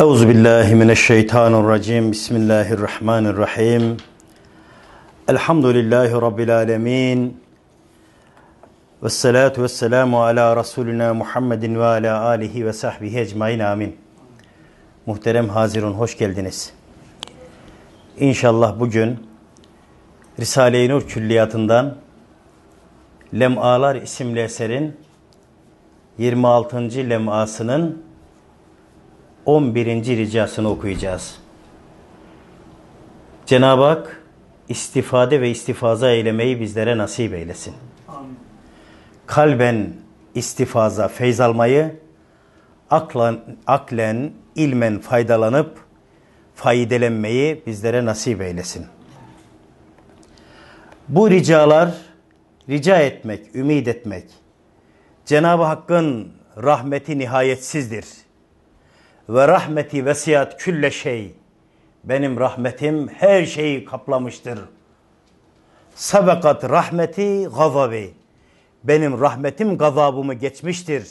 Euzu billahi mineşşeytanirracim. Bismillahirrahmanirrahim. Elhamdülillahi rabbil alamin. Ves salatu ves selamu ala rasulina Muhammedin ve ala alihi ve sahbihi ecmaîn amin. Muhterem Hazirun hoş geldiniz. İnşallah bugün Risale-i Nur külliyatından Lem'alar isimli eserin 26. lemasının 11. ricasını okuyacağız. Cenab-ı Hak istifade ve istifaza eylemeyi bizlere nasip eylesin. Amin. Kalben istifaza, feyz almayı, aklan, aklen, ilmen faydalanıp faydelenmeyi bizlere nasip eylesin. Bu ricalar rica etmek, ümit etmek, Cenab-ı Hakk'ın rahmeti nihayetsizdir ve rahmeti vesiyat külle şey. Benim rahmetim her şeyi kaplamıştır. Sabekat rahmeti gazabi. Benim rahmetim gazabımı geçmiştir.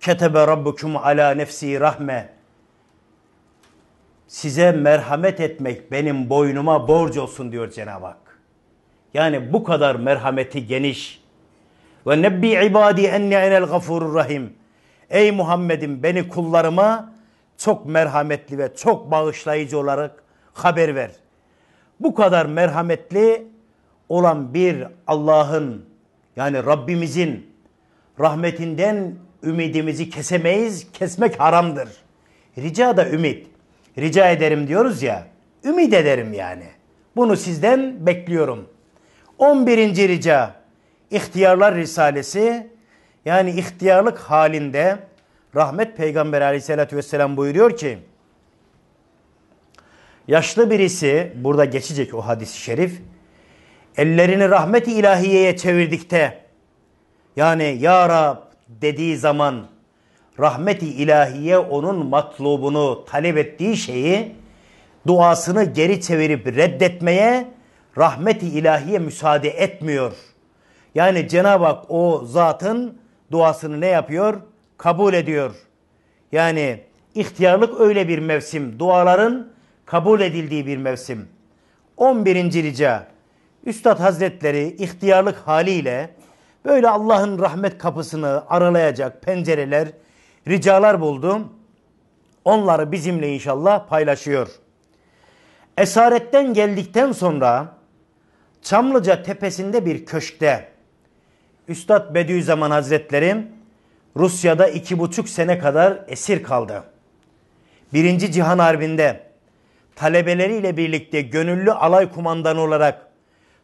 Ketebe rabbukum ala nefsi rahme. Size merhamet etmek benim boynuma borç olsun diyor Cenab-ı Hak. Yani bu kadar merhameti geniş. Ve nebbi ibadi enni enel gafurur rahim. Ey Muhammed'im beni kullarıma çok merhametli ve çok bağışlayıcı olarak haber ver. Bu kadar merhametli olan bir Allah'ın yani Rabbimizin rahmetinden ümidimizi kesemeyiz. Kesmek haramdır. Rica da ümit. Rica ederim diyoruz ya. Ümit ederim yani. Bunu sizden bekliyorum. 11. rica İhtiyarlar Risalesi yani ihtiyarlık halinde rahmet peygamber aleyhissalatü vesselam buyuruyor ki yaşlı birisi burada geçecek o hadis-i şerif ellerini rahmet-i ilahiyeye çevirdikte yani Ya Rab dediği zaman rahmet-i ilahiye onun matlubunu talep ettiği şeyi duasını geri çevirip reddetmeye rahmet-i ilahiye müsaade etmiyor. Yani Cenab-ı Hak o zatın duasını ne yapıyor? Kabul ediyor. Yani ihtiyarlık öyle bir mevsim. Duaların kabul edildiği bir mevsim. 11. rica. Üstad Hazretleri ihtiyarlık haliyle böyle Allah'ın rahmet kapısını aralayacak pencereler, ricalar buldum. Onları bizimle inşallah paylaşıyor. Esaretten geldikten sonra Çamlıca tepesinde bir köşkte Üstad Bediüzzaman Hazretleri Rusya'da iki buçuk sene kadar esir kaldı. Birinci Cihan Harbi'nde talebeleriyle birlikte gönüllü alay kumandanı olarak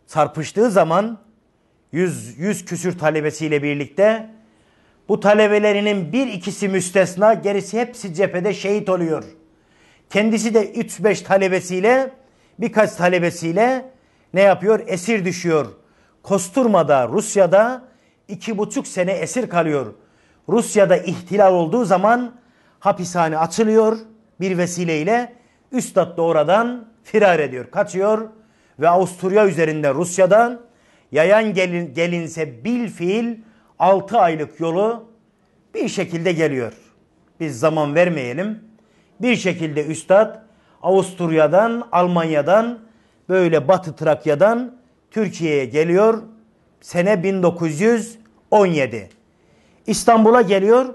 çarpıştığı zaman 100, 100 küsür talebesiyle birlikte bu talebelerinin bir ikisi müstesna gerisi hepsi cephede şehit oluyor. Kendisi de 3-5 talebesiyle birkaç talebesiyle ne yapıyor? Esir düşüyor. Kosturma'da Rusya'da iki buçuk sene esir kalıyor. Rusya'da ihtilal olduğu zaman hapishane açılıyor bir vesileyle. Üstad da oradan firar ediyor, kaçıyor ve Avusturya üzerinde Rusya'dan yayan gelin, gelinse bil fiil 6 aylık yolu bir şekilde geliyor. Biz zaman vermeyelim. Bir şekilde üstad Avusturya'dan, Almanya'dan, böyle Batı Trakya'dan Türkiye'ye geliyor Sene 1917. İstanbul'a geliyor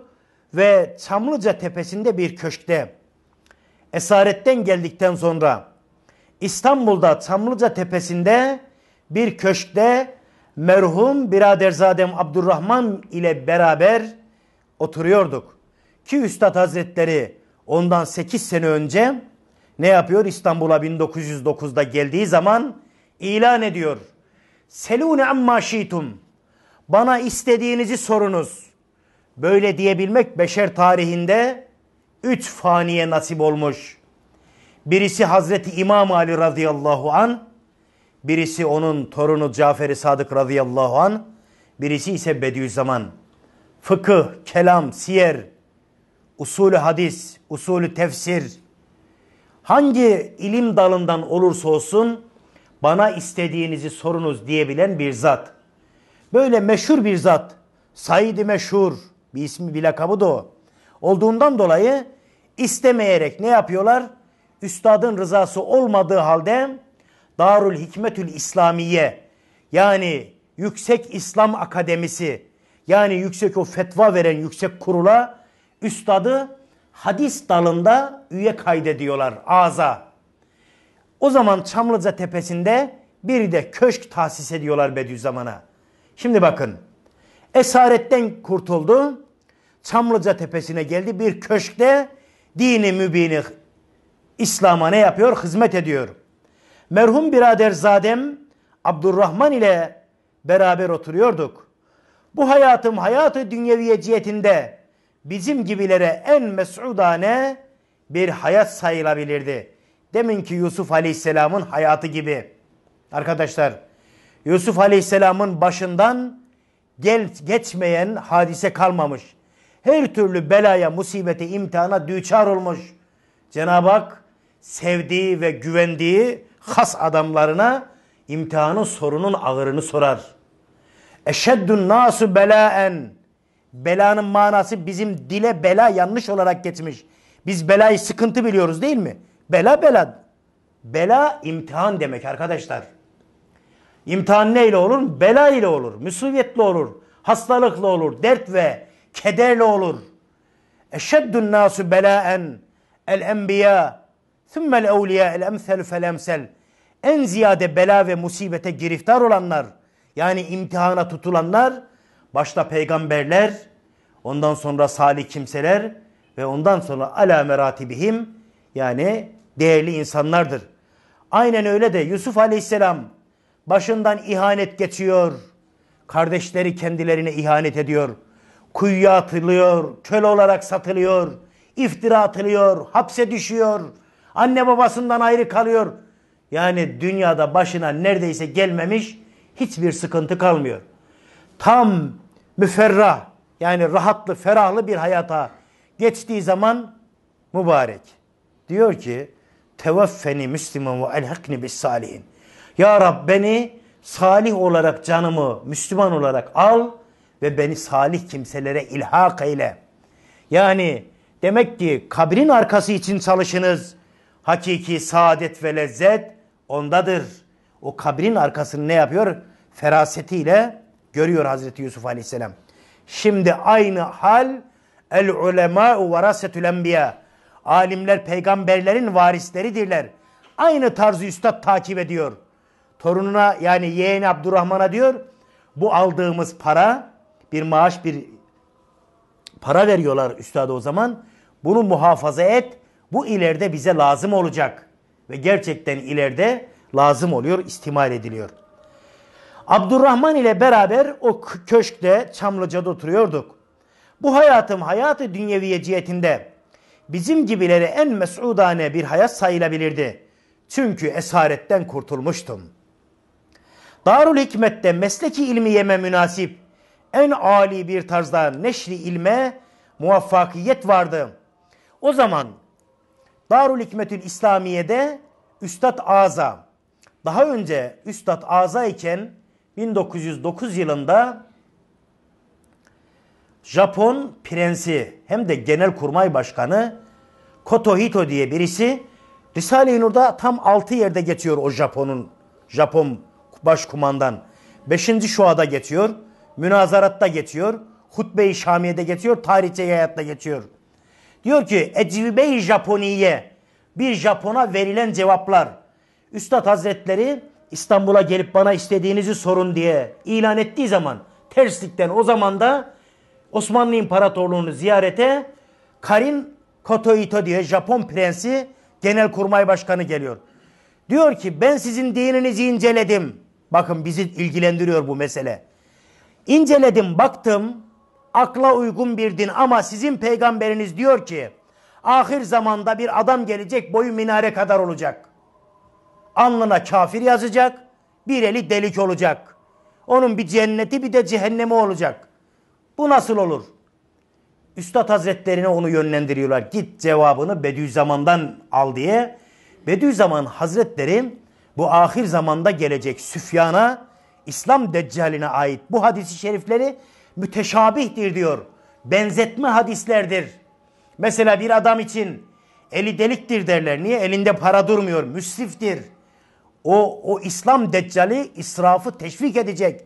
ve Çamlıca tepesinde bir köşkte esaretten geldikten sonra İstanbul'da Çamlıca tepesinde bir köşkte merhum biraderzadem Abdurrahman ile beraber oturuyorduk. Ki Üstad Hazretleri ondan 8 sene önce ne yapıyor? İstanbul'a 1909'da geldiği zaman ilan ediyor. Selune amma şitum. Bana istediğinizi sorunuz. Böyle diyebilmek beşer tarihinde üç faniye nasip olmuş. Birisi Hazreti İmam Ali radıyallahu an, birisi onun torunu Cafer-i Sadık radıyallahu an, birisi ise Bediüzzaman. Fıkıh, kelam, siyer, usulü hadis, usulü tefsir, hangi ilim dalından olursa olsun bana istediğinizi sorunuz diyebilen bir zat. Böyle meşhur bir zat. Said-i Meşhur bir ismi bir lakabı da o. Olduğundan dolayı istemeyerek ne yapıyorlar? Üstadın rızası olmadığı halde Darul Hikmetül İslamiye yani Yüksek İslam Akademisi yani yüksek o fetva veren yüksek kurula üstadı hadis dalında üye kaydediyorlar ağza. O zaman Çamlıca Tepesi'nde bir de köşk tahsis ediyorlar Bediüzzaman'a. Şimdi bakın esaretten kurtuldu. Çamlıca Tepesi'ne geldi bir köşkte dini mübini İslam'a ne yapıyor? Hizmet ediyor. Merhum birader Zadem Abdurrahman ile beraber oturuyorduk. Bu hayatım hayatı dünyeviye cihetinde bizim gibilere en mesudane bir hayat sayılabilirdi. Demin ki Yusuf Aleyhisselam'ın hayatı gibi. Arkadaşlar Yusuf Aleyhisselam'ın başından gel, geçmeyen hadise kalmamış. Her türlü belaya, musibete, imtihana düçar olmuş. Cenab-ı Hak sevdiği ve güvendiği has adamlarına imtihanın sorunun ağırını sorar. Eşeddün nasu belaen. Belanın manası bizim dile bela yanlış olarak geçmiş. Biz belayı sıkıntı biliyoruz değil mi? Bela bela. Bela imtihan demek arkadaşlar. İmtihan neyle olur? Bela ile olur, musibetle olur, hastalıkla olur, dert ve kederle olur. Eşeddün nasu belaen el enbiya thummel evliya el emsel fel emsel. En ziyade bela ve musibete giriftar olanlar yani imtihana tutulanlar başta peygamberler ondan sonra salih kimseler ve ondan sonra ala meratibihim yani değerli insanlardır. Aynen öyle de Yusuf Aleyhisselam başından ihanet geçiyor. Kardeşleri kendilerine ihanet ediyor. Kuyuya atılıyor, köle olarak satılıyor, iftira atılıyor, hapse düşüyor. Anne babasından ayrı kalıyor. Yani dünyada başına neredeyse gelmemiş hiçbir sıkıntı kalmıyor. Tam müferrah yani rahatlı ferahlı bir hayata geçtiği zaman mübarek. Diyor ki Teveffeni Müslüman ve elhakni bis salihin. Ya Rab beni salih olarak canımı Müslüman olarak al ve beni salih kimselere ilhak eyle. Yani demek ki kabrin arkası için çalışınız. Hakiki saadet ve lezzet ondadır. O kabrin arkasını ne yapıyor? Ferasetiyle görüyor Hazreti Yusuf Aleyhisselam. Şimdi aynı hal el ulema varasetül enbiya. Alimler peygamberlerin varisleridirler. Aynı tarzı üstad takip ediyor. Torununa yani yeğeni Abdurrahman'a diyor bu aldığımız para bir maaş bir para veriyorlar üstada o zaman. Bunu muhafaza et. Bu ileride bize lazım olacak. Ve gerçekten ileride lazım oluyor, istimal ediliyor. Abdurrahman ile beraber o köşkte Çamlıca'da oturuyorduk. Bu hayatım hayatı dünyeviye cihetinde bizim gibileri en mesudane bir hayat sayılabilirdi. Çünkü esaretten kurtulmuştum. Darul Hikmet'te mesleki ilmiyeme münasip en âli bir tarzda neşri ilme muvaffakiyet vardı. O zaman Darul Hikmetül İslamiye'de Üstad Aza, daha önce Üstad Aza iken 1909 yılında Japon prensi hem de genel kurmay başkanı Kotohito diye birisi Risale-i Nur'da tam 6 yerde geçiyor o Japon'un Japon başkumandan. 5. şuada geçiyor, münazaratta geçiyor, hutbe-i şamiyede geçiyor, tarihçe hayatta geçiyor. Diyor ki Ecvibe-i Japoniye bir Japon'a verilen cevaplar. Üstad Hazretleri İstanbul'a gelip bana istediğinizi sorun diye ilan ettiği zaman terslikten o zaman da Osmanlı İmparatorluğu'nu ziyarete Karin Kotoito diye Japon prensi genelkurmay başkanı geliyor. Diyor ki ben sizin dininizi inceledim. Bakın bizi ilgilendiriyor bu mesele. İnceledim baktım akla uygun bir din ama sizin peygamberiniz diyor ki ahir zamanda bir adam gelecek boyu minare kadar olacak. Alnına kafir yazacak bir eli delik olacak. Onun bir cenneti bir de cehennemi olacak. Bu nasıl olur? Üstad Hazretlerine onu yönlendiriyorlar. Git cevabını Bediüzzaman'dan al diye. Bediüzzaman Hazretleri bu ahir zamanda gelecek Süfyan'a, İslam Deccaline ait bu hadisi şerifleri müteşabihtir diyor. Benzetme hadislerdir. Mesela bir adam için eli deliktir derler. Niye? Elinde para durmuyor. Müsriftir. O, o İslam Deccali israfı teşvik edecek.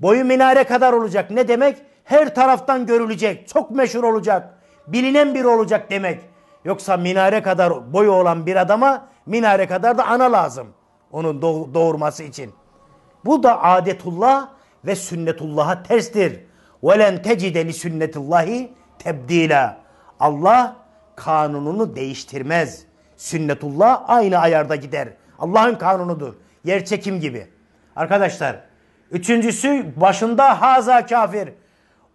Boyu minare kadar olacak. Ne demek? her taraftan görülecek, çok meşhur olacak, bilinen biri olacak demek. Yoksa minare kadar boyu olan bir adama minare kadar da ana lazım onun doğurması için. Bu da adetullah ve sünnetullah'a terstir. وَلَنْ تَجِدَ لِسُنَّةِ اللّٰهِ تَبْد۪يلًا Allah kanununu değiştirmez. Sünnetullah aynı ayarda gider. Allah'ın kanunudur. Yer çekim gibi. Arkadaşlar, üçüncüsü başında haza kafir.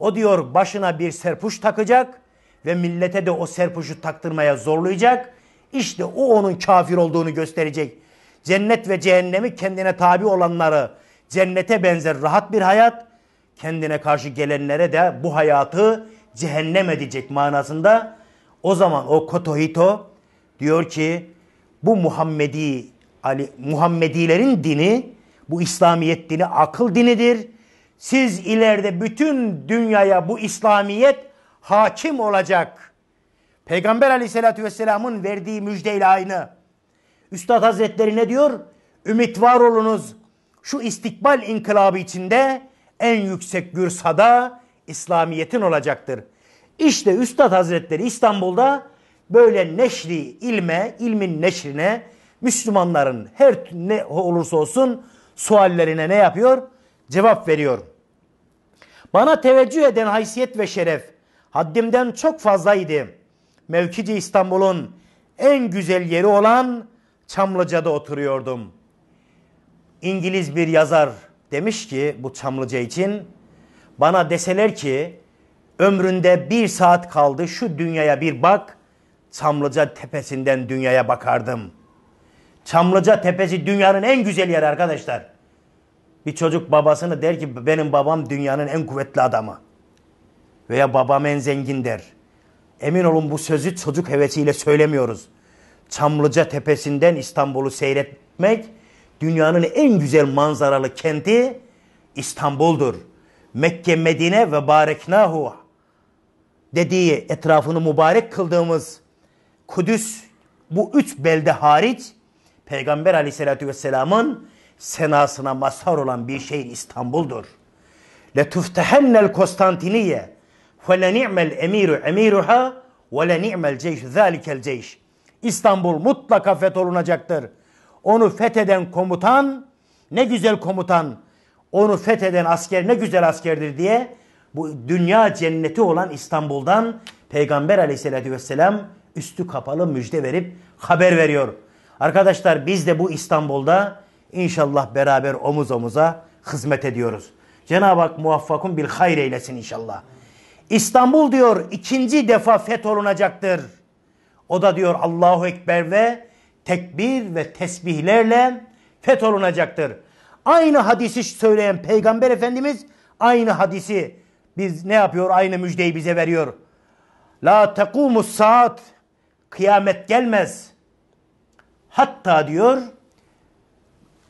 O diyor başına bir serpuş takacak ve millete de o serpuşu taktırmaya zorlayacak. İşte o onun kafir olduğunu gösterecek. Cennet ve cehennemi kendine tabi olanları cennete benzer rahat bir hayat, kendine karşı gelenlere de bu hayatı cehennem edecek manasında. O zaman o Kotohito diyor ki bu Muhammedi Ali Muhammedilerin dini bu İslamiyet dini akıl dinidir siz ileride bütün dünyaya bu İslamiyet hakim olacak. Peygamber aleyhissalatü vesselamın verdiği müjdeyle aynı. Üstad hazretleri ne diyor? Ümit var olunuz. Şu istikbal inkılabı içinde en yüksek gürsada İslamiyet'in olacaktır. İşte Üstad hazretleri İstanbul'da böyle neşri ilme, ilmin neşrine Müslümanların her ne olursa olsun suallerine ne yapıyor? Cevap veriyor. Bana teveccüh eden haysiyet ve şeref haddimden çok fazlaydı. Mevkici İstanbul'un en güzel yeri olan Çamlıca'da oturuyordum. İngiliz bir yazar demiş ki bu Çamlıca için bana deseler ki ömründe bir saat kaldı şu dünyaya bir bak Çamlıca tepesinden dünyaya bakardım. Çamlıca tepesi dünyanın en güzel yeri arkadaşlar. Bir çocuk babasını der ki benim babam dünyanın en kuvvetli adamı. Veya babam en zengin der. Emin olun bu sözü çocuk hevesiyle söylemiyoruz. Çamlıca tepesinden İstanbul'u seyretmek dünyanın en güzel manzaralı kenti İstanbul'dur. Mekke, Medine ve Bareknahu dediği etrafını mübarek kıldığımız Kudüs bu üç belde hariç Peygamber aleyhissalatü vesselamın senasına mazhar olan bir şehir İstanbul'dur. Konstantiniye, ve الْكُسْتَانْتِنِيَّ Emiru Emiruha, ve وَلَنِعْمَ الْجَيْشُ ذَٰلِكَ الْجَيْشِ İstanbul mutlaka fetholunacaktır. Onu fetheden komutan ne güzel komutan, onu fetheden asker ne güzel askerdir diye bu dünya cenneti olan İstanbul'dan Peygamber aleyhissalatü vesselam üstü kapalı müjde verip haber veriyor. Arkadaşlar biz de bu İstanbul'da İnşallah beraber omuz omuza hizmet ediyoruz. Cenab-ı Hak muvaffakun bil hayr eylesin inşallah. İstanbul diyor ikinci defa fetholunacaktır. O da diyor Allahu Ekber ve tekbir ve tesbihlerle fetholunacaktır. Aynı hadisi söyleyen Peygamber Efendimiz aynı hadisi biz ne yapıyor? Aynı müjdeyi bize veriyor. La tekumus saat kıyamet gelmez. Hatta diyor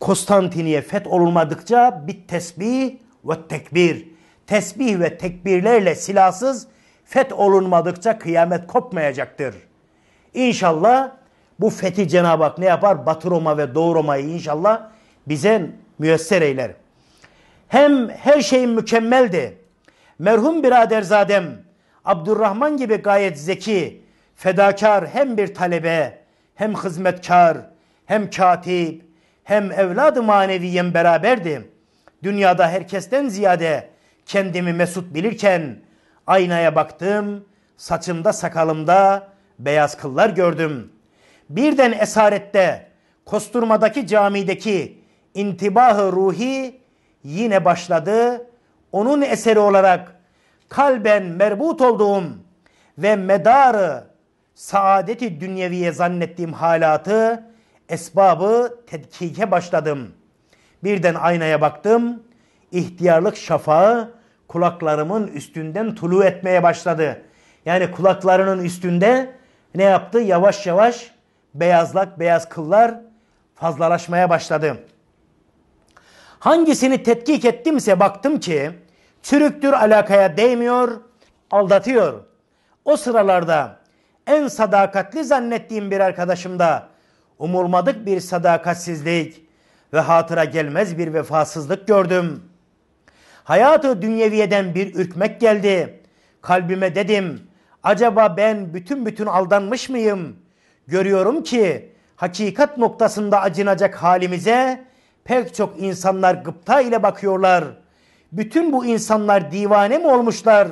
Konstantiniye fetholunmadıkça bir tesbih ve tekbir. Tesbih ve tekbirlerle silahsız fetholunmadıkça kıyamet kopmayacaktır. İnşallah bu fethi Cenab-ı Hak ne yapar? Batı Roma ve Doğu Roma'yı inşallah bize müyesser eyler. Hem her şeyin mükemmeldi. Merhum biraderzadem Abdurrahman gibi gayet zeki, fedakar hem bir talebe, hem hizmetkar, hem katip, hem evladı maneviyen beraberdim. Dünyada herkesten ziyade kendimi mesut bilirken aynaya baktım, saçımda sakalımda beyaz kıllar gördüm. Birden esarette Kosturma'daki camideki intibahı ruhi yine başladı. Onun eseri olarak kalben merbut olduğum ve medarı saadeti dünyeviye zannettiğim halatı esbabı tetkike başladım. Birden aynaya baktım. İhtiyarlık şafağı kulaklarımın üstünden tulu etmeye başladı. Yani kulaklarının üstünde ne yaptı? Yavaş yavaş beyazlak, beyaz kıllar fazlalaşmaya başladı. Hangisini tetkik ettimse baktım ki çürüktür alakaya değmiyor, aldatıyor. O sıralarda en sadakatli zannettiğim bir arkadaşım da umulmadık bir sadakatsizlik ve hatıra gelmez bir vefasızlık gördüm. Hayatı dünyeviyeden bir ürkmek geldi. Kalbime dedim, acaba ben bütün bütün aldanmış mıyım? Görüyorum ki hakikat noktasında acınacak halimize pek çok insanlar gıpta ile bakıyorlar. Bütün bu insanlar divane mi olmuşlar?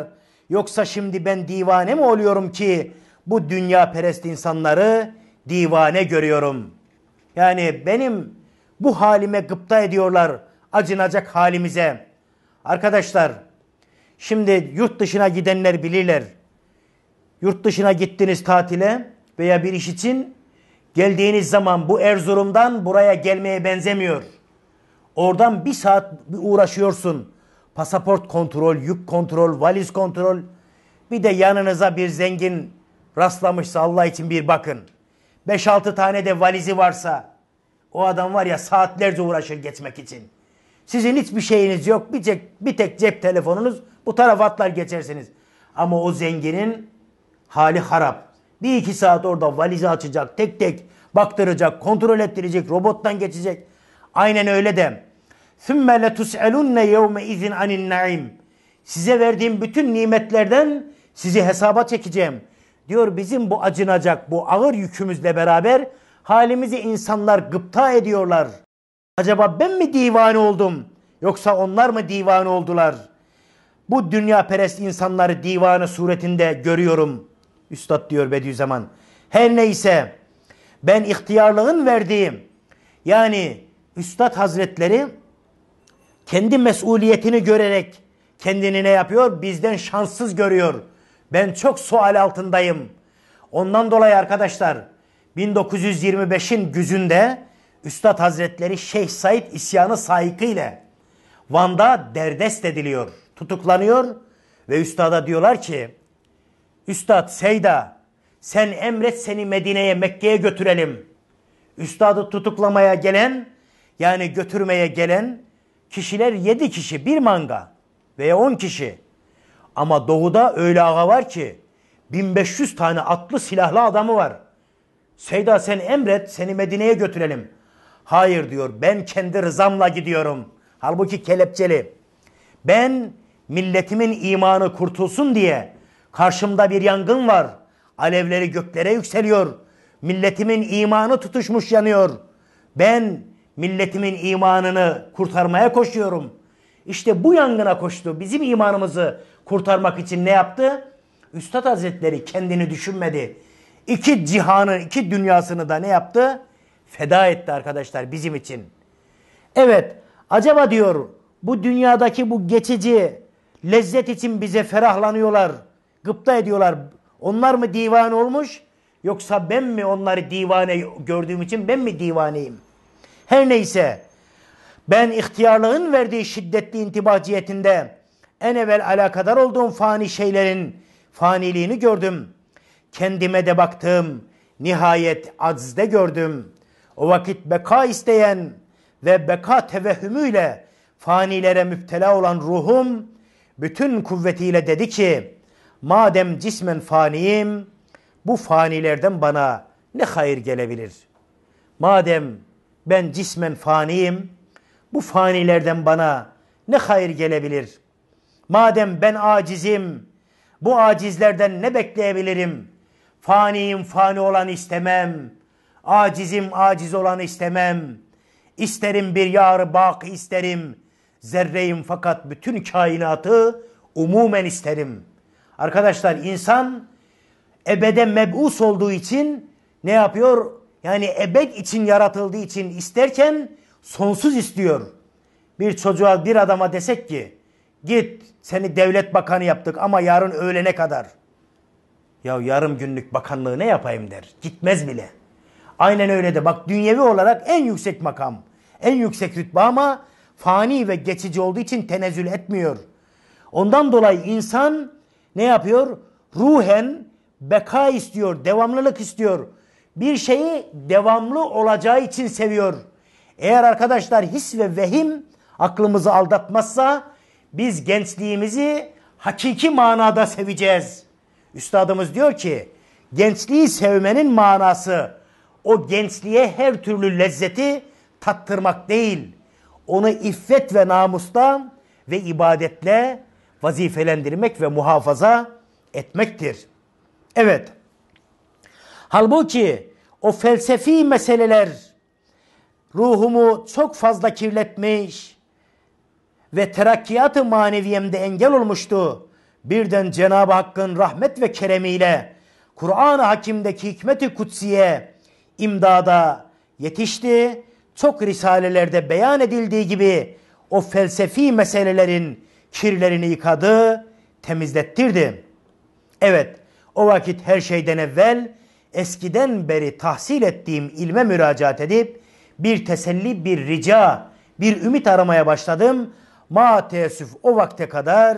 Yoksa şimdi ben divane mi oluyorum ki bu dünya perest insanları divane görüyorum. Yani benim bu halime gıpta ediyorlar acınacak halimize. Arkadaşlar şimdi yurt dışına gidenler bilirler. Yurt dışına gittiniz tatile veya bir iş için geldiğiniz zaman bu Erzurum'dan buraya gelmeye benzemiyor. Oradan bir saat uğraşıyorsun. Pasaport kontrol, yük kontrol, valiz kontrol. Bir de yanınıza bir zengin rastlamışsa Allah için bir bakın. 5-6 tane de valizi varsa o adam var ya saatlerce uğraşır geçmek için. Sizin hiçbir şeyiniz yok. Bir tek, bir tek cep telefonunuz. Bu tarafa atlar geçersiniz. Ama o zenginin hali harap. Bir iki saat orada valizi açacak. Tek tek baktıracak. Kontrol ettirecek. Robottan geçecek. Aynen öyle de. ثُمَّ لَتُسْأَلُنَّ يَوْمَ اِذٍ عَنِ النَّعِيمِ Size verdiğim bütün nimetlerden sizi hesaba çekeceğim. Diyor bizim bu acınacak bu ağır yükümüzle beraber halimizi insanlar gıpta ediyorlar. Acaba ben mi divane oldum yoksa onlar mı divane oldular? Bu dünya perest insanları divane suretinde görüyorum. Üstad diyor Bediüzzaman. Her neyse ben ihtiyarlığın verdiğim yani Üstad Hazretleri kendi mesuliyetini görerek kendini ne yapıyor? Bizden şanssız görüyor. Ben çok sual altındayım. Ondan dolayı arkadaşlar 1925'in güzünde Üstad Hazretleri Şeyh Said isyanı saykı Van'da derdest ediliyor, tutuklanıyor ve üstada diyorlar ki Üstad Seyda sen emret seni Medine'ye Mekke'ye götürelim. Üstadı tutuklamaya gelen yani götürmeye gelen kişiler yedi kişi bir manga veya on kişi. Ama doğuda öyle ağa var ki 1500 tane atlı silahlı adamı var. Seyda sen emret seni Medine'ye götürelim. Hayır diyor ben kendi rızamla gidiyorum. Halbuki kelepçeli. Ben milletimin imanı kurtulsun diye karşımda bir yangın var. Alevleri göklere yükseliyor. Milletimin imanı tutuşmuş yanıyor. Ben milletimin imanını kurtarmaya koşuyorum. İşte bu yangına koştu. Bizim imanımızı kurtarmak için ne yaptı? Üstad Hazretleri kendini düşünmedi. İki cihanı, iki dünyasını da ne yaptı? Feda etti arkadaşlar bizim için. Evet, acaba diyor bu dünyadaki bu geçici lezzet için bize ferahlanıyorlar, gıpta ediyorlar. Onlar mı divan olmuş yoksa ben mi onları divane gördüğüm için ben mi divaneyim? Her neyse ben ihtiyarlığın verdiği şiddetli intibaciyetinde. cihetinde en evvel alakadar olduğum fani şeylerin faniliğini gördüm. Kendime de baktım. Nihayet aczde gördüm. O vakit beka isteyen ve beka tevehhümüyle fanilere müptela olan ruhum bütün kuvvetiyle dedi ki madem cismen faniyim bu fanilerden bana ne hayır gelebilir? Madem ben cismen faniyim bu fanilerden bana ne hayır gelebilir?'' Madem ben acizim, bu acizlerden ne bekleyebilirim? Faniyim fani olan istemem. Acizim aciz olan istemem. İsterim bir yarı bak isterim. Zerreyim fakat bütün kainatı umumen isterim. Arkadaşlar insan ebede mebus olduğu için ne yapıyor? Yani ebed için yaratıldığı için isterken sonsuz istiyor. Bir çocuğa bir adama desek ki Git seni devlet bakanı yaptık ama yarın öğlene kadar. Ya yarım günlük bakanlığı ne yapayım der. Gitmez bile. Aynen öyle de bak dünyevi olarak en yüksek makam. En yüksek rütbe ama fani ve geçici olduğu için tenezzül etmiyor. Ondan dolayı insan ne yapıyor? Ruhen beka istiyor, devamlılık istiyor. Bir şeyi devamlı olacağı için seviyor. Eğer arkadaşlar his ve vehim aklımızı aldatmazsa biz gençliğimizi hakiki manada seveceğiz. Üstadımız diyor ki gençliği sevmenin manası o gençliğe her türlü lezzeti tattırmak değil. Onu iffet ve namusla ve ibadetle vazifelendirmek ve muhafaza etmektir. Evet. Halbuki o felsefi meseleler ruhumu çok fazla kirletmiş, ve terakkiyatı maneviyemde engel olmuştu. Birden Cenab-ı Hakk'ın rahmet ve keremiyle Kur'an-ı Hakim'deki hikmeti kutsiye imdada yetişti. Çok risalelerde beyan edildiği gibi o felsefi meselelerin kirlerini yıkadı, temizlettirdi. Evet, o vakit her şeyden evvel eskiden beri tahsil ettiğim ilme müracaat edip bir teselli, bir rica, bir ümit aramaya başladım ma teessüf o vakte kadar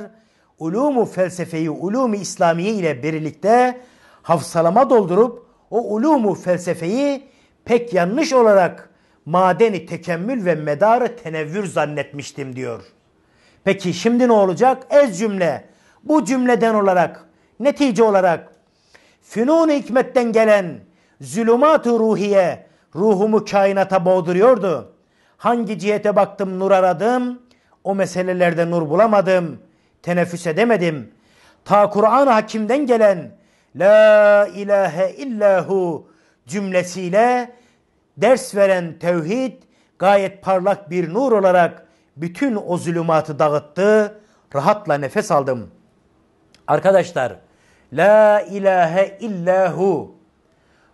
ulumu felsefeyi ulumu İslamiye ile birlikte hafsalama doldurup o ulumu felsefeyi pek yanlış olarak madeni tekemmül ve medarı tenevvür zannetmiştim diyor. Peki şimdi ne olacak? Ez cümle bu cümleden olarak netice olarak fünun hikmetten gelen zulümat-ı ruhiye ruhumu kainata boğduruyordu. Hangi cihete baktım nur aradım.'' O meselelerde nur bulamadım, teneffüs edemedim. Ta Kur'an hakimden gelen La ilahe illahu cümlesiyle ders veren tevhid gayet parlak bir nur olarak bütün o zulümatı dağıttı. Rahatla nefes aldım. Arkadaşlar, La ilahe illahu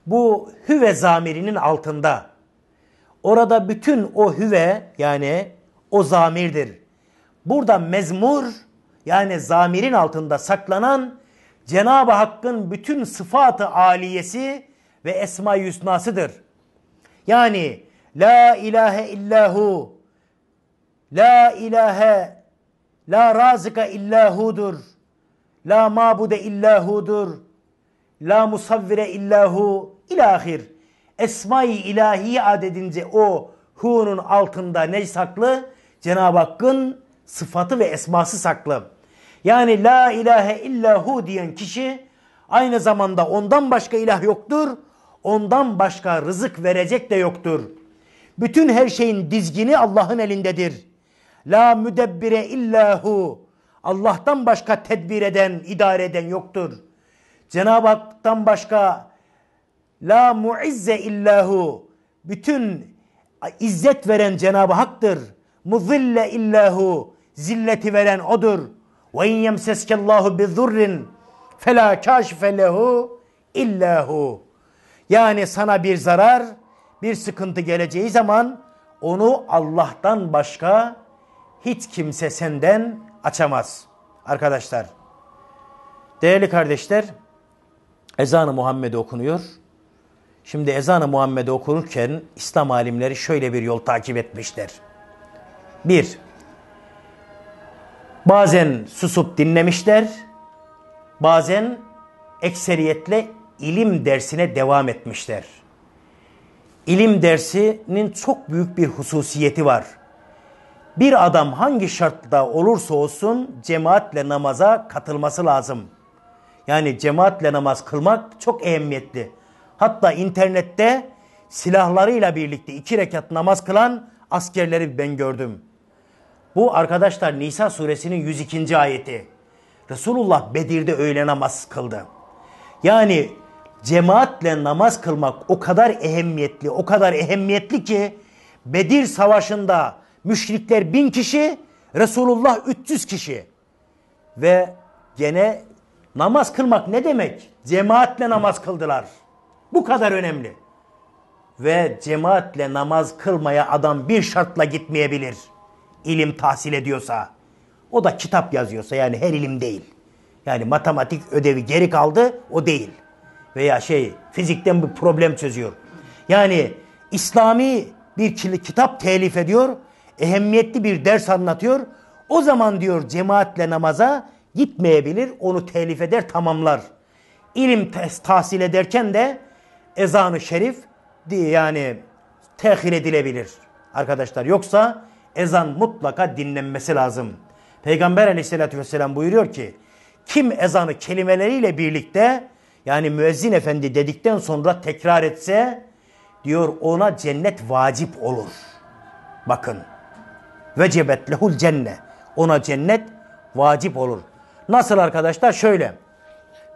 bu hüve zamirinin altında orada bütün o hüve yani o zamirdir. Burada mezmur yani zamirin altında saklanan Cenab-ı Hakk'ın bütün sıfatı aliyesi ve esma-i Yani la ilahe illahu la ilahe la razika illahudur. La mabude illahudur. La musavvire illahu ilahir. Esma-i ilahiyi adedince o hu'nun altında ne saklı? Cenab-ı Hakk'ın sıfatı ve esması saklı. Yani la ilahe illahu diyen kişi aynı zamanda ondan başka ilah yoktur. Ondan başka rızık verecek de yoktur. Bütün her şeyin dizgini Allah'ın elindedir. La müdebbire illahu. Allah'tan başka tedbir eden, idare eden yoktur. Cenab-ı Hak'tan başka la muizze illahu. Bütün izzet veren Cenab-ı Hak'tır muzille illahu zilleti veren odur. Ve in yemseskellahu bi zurrin fela kâşife lehu illahu. Yani sana bir zarar, bir sıkıntı geleceği zaman onu Allah'tan başka hiç kimse senden açamaz. Arkadaşlar, değerli kardeşler, ezanı Muhammed okunuyor. Şimdi ezanı Muhammed okurken İslam alimleri şöyle bir yol takip etmişler. Bir, bazen susup dinlemişler, bazen ekseriyetle ilim dersine devam etmişler. İlim dersinin çok büyük bir hususiyeti var. Bir adam hangi şartta olursa olsun cemaatle namaza katılması lazım. Yani cemaatle namaz kılmak çok ehemmiyetli. Hatta internette silahlarıyla birlikte iki rekat namaz kılan askerleri ben gördüm. Bu arkadaşlar Nisa suresinin 102. ayeti. Resulullah Bedir'de öğle namaz kıldı. Yani cemaatle namaz kılmak o kadar ehemmiyetli, o kadar ehemmiyetli ki Bedir savaşında müşrikler bin kişi, Resulullah 300 kişi. Ve gene namaz kılmak ne demek? Cemaatle namaz kıldılar. Bu kadar önemli. Ve cemaatle namaz kılmaya adam bir şartla gitmeyebilir.'' ilim tahsil ediyorsa, o da kitap yazıyorsa yani her ilim değil. Yani matematik ödevi geri kaldı o değil. Veya şey fizikten bir problem çözüyor. Yani İslami bir kitap telif ediyor, ehemmiyetli bir ders anlatıyor. O zaman diyor cemaatle namaza gitmeyebilir, onu telif eder, tamamlar. İlim tahsil ederken de ezanı şerif yani tehir edilebilir arkadaşlar. Yoksa ezan mutlaka dinlenmesi lazım. Peygamber aleyhissalatü vesselam buyuruyor ki kim ezanı kelimeleriyle birlikte yani müezzin efendi dedikten sonra tekrar etse diyor ona cennet vacip olur. Bakın. Vecebet lehul cenne. Ona cennet vacip olur. Nasıl arkadaşlar? Şöyle.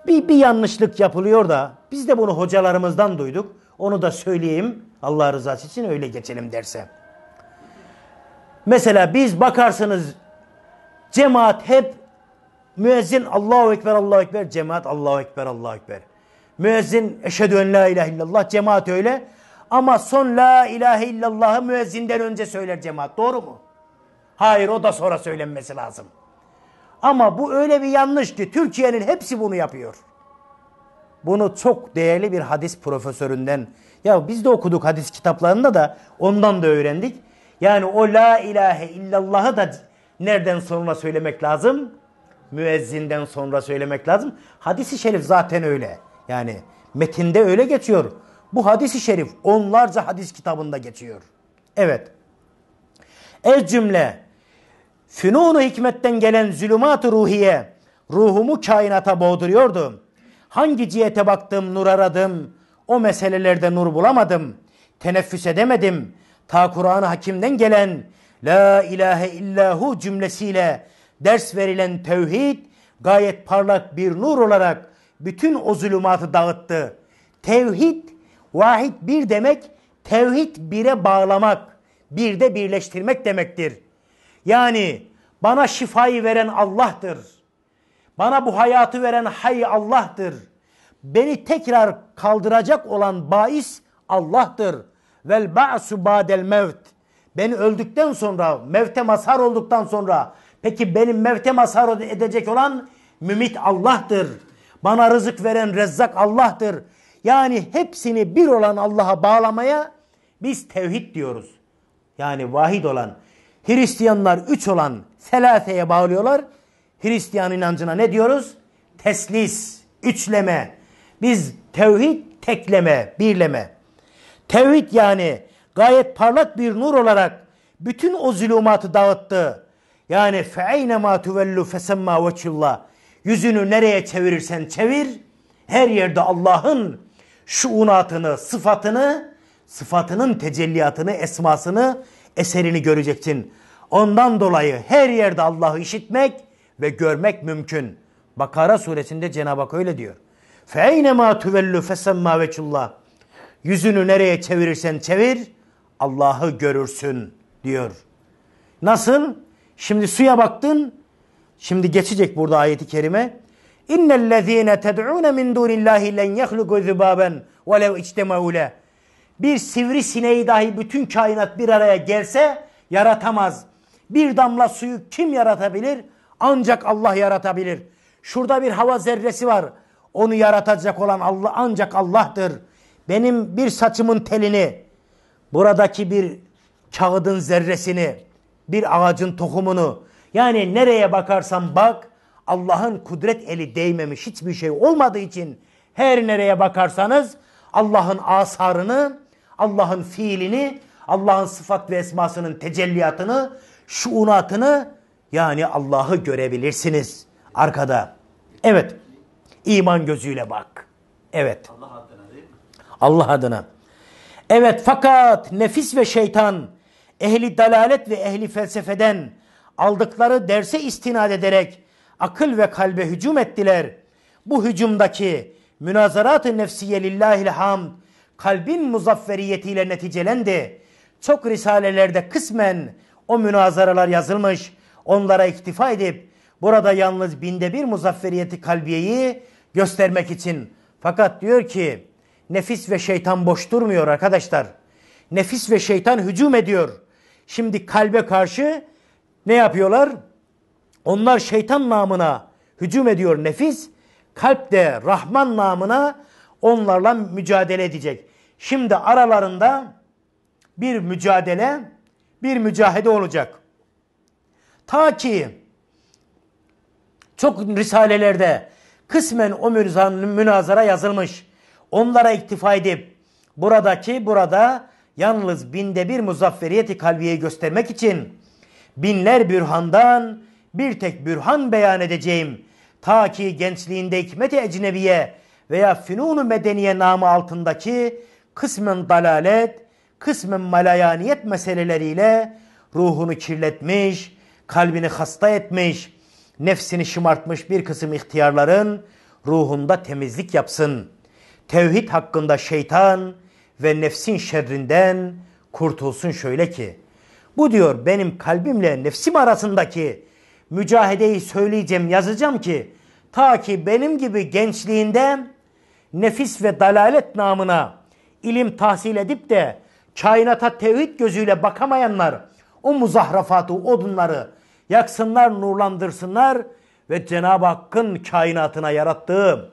Bir, bir yanlışlık yapılıyor da biz de bunu hocalarımızdan duyduk. Onu da söyleyeyim. Allah rızası için öyle geçelim derse. Mesela biz bakarsınız cemaat hep müezzin Allahu Ekber Allahu Ekber cemaat Allahu Ekber Allahu Ekber. Müezzin eşhedü en la ilahe illallah cemaat öyle. Ama son la ilahe illallahı müezzinden önce söyler cemaat. Doğru mu? Hayır o da sonra söylenmesi lazım. Ama bu öyle bir yanlış ki Türkiye'nin hepsi bunu yapıyor. Bunu çok değerli bir hadis profesöründen ya biz de okuduk hadis kitaplarında da ondan da öğrendik. Yani o la ilahe illallah'ı da nereden sonra söylemek lazım? Müezzinden sonra söylemek lazım. Hadis-i şerif zaten öyle. Yani metinde öyle geçiyor. Bu hadis-i şerif onlarca hadis kitabında geçiyor. Evet. el cümle fünunu hikmetten gelen zulümat ruhiye ruhumu kainata boğduruyordu. Hangi cihete baktım, nur aradım. O meselelerde nur bulamadım. Teneffüs edemedim ta Kur'an-ı Hakim'den gelen La ilahe illahu cümlesiyle ders verilen tevhid gayet parlak bir nur olarak bütün o zulümatı dağıttı. Tevhid, vahid bir demek, tevhid bire bağlamak, bir de birleştirmek demektir. Yani bana şifayı veren Allah'tır. Bana bu hayatı veren hay Allah'tır. Beni tekrar kaldıracak olan bais Allah'tır. Vel ba'su ba'del mevt. Beni öldükten sonra, mevte mazhar olduktan sonra. Peki benim mevte mazhar edecek olan mümit Allah'tır. Bana rızık veren rezzak Allah'tır. Yani hepsini bir olan Allah'a bağlamaya biz tevhid diyoruz. Yani vahid olan. Hristiyanlar üç olan selaseye bağlıyorlar. Hristiyan inancına ne diyoruz? Teslis, üçleme. Biz tevhid, tekleme, birleme. Tevhid yani gayet parlak bir nur olarak bütün o zulümatı dağıttı. Yani fe'eyne ma tuvellu fesemma veçillah. Yüzünü nereye çevirirsen çevir, her yerde Allah'ın şu unatını, sıfatını, sıfatının tecelliyatını, esmasını, eserini göreceksin. Ondan dolayı her yerde Allah'ı işitmek ve görmek mümkün. Bakara suresinde Cenab-ı Hak öyle diyor. فَاَيْنَ مَا تُوَلُّ فَسَمَّا وَچُلّٰهِ Yüzünü nereye çevirirsen çevir Allah'ı görürsün diyor. Nasıl? Şimdi suya baktın. Şimdi geçecek burada ayeti kerime. İnnellezîne ted'ûne min dûnillâhi len yehlugu zübâben ve lev içtemevle. Bir sivri sineği dahi bütün kainat bir araya gelse yaratamaz. Bir damla suyu kim yaratabilir? Ancak Allah yaratabilir. Şurada bir hava zerresi var. Onu yaratacak olan Allah ancak Allah'tır benim bir saçımın telini, buradaki bir kağıdın zerresini, bir ağacın tohumunu, yani nereye bakarsan bak, Allah'ın kudret eli değmemiş hiçbir şey olmadığı için her nereye bakarsanız Allah'ın asarını, Allah'ın fiilini, Allah'ın sıfat ve esmasının tecelliyatını, şuunatını yani Allah'ı görebilirsiniz arkada. Evet. iman gözüyle bak. Evet. Allah Allah adına. Evet fakat nefis ve şeytan ehli dalalet ve ehli felsefeden aldıkları derse istinad ederek akıl ve kalbe hücum ettiler. Bu hücumdaki münazarat-ı nefsiye lillahil hamd kalbin muzafferiyetiyle neticelendi. Çok risalelerde kısmen o münazaralar yazılmış. Onlara iktifa edip burada yalnız binde bir muzafferiyeti kalbiyeyi göstermek için. Fakat diyor ki Nefis ve şeytan boş durmuyor arkadaşlar. Nefis ve şeytan hücum ediyor. Şimdi kalbe karşı ne yapıyorlar? Onlar şeytan namına hücum ediyor nefis. Kalp de Rahman namına onlarla mücadele edecek. Şimdi aralarında bir mücadele, bir mücahede olacak. Ta ki çok risalelerde kısmen o münazara yazılmış onlara iktifa edip buradaki burada yalnız binde bir muzafferiyeti kalbiye göstermek için binler bürhandan bir tek bürhan beyan edeceğim. Ta ki gençliğinde hikmet-i ecnebiye veya fünunu medeniye namı altındaki kısmen dalalet, kısmen malayaniyet meseleleriyle ruhunu kirletmiş, kalbini hasta etmiş, nefsini şımartmış bir kısım ihtiyarların ruhunda temizlik yapsın.'' tevhid hakkında şeytan ve nefsin şerrinden kurtulsun şöyle ki bu diyor benim kalbimle nefsim arasındaki mücahedeyi söyleyeceğim yazacağım ki ta ki benim gibi gençliğinde nefis ve dalalet namına ilim tahsil edip de kainata tevhid gözüyle bakamayanlar o muzahrafatı, odunları yaksınlar, nurlandırsınlar ve Cenab-ı Hakk'ın kainatına yarattığı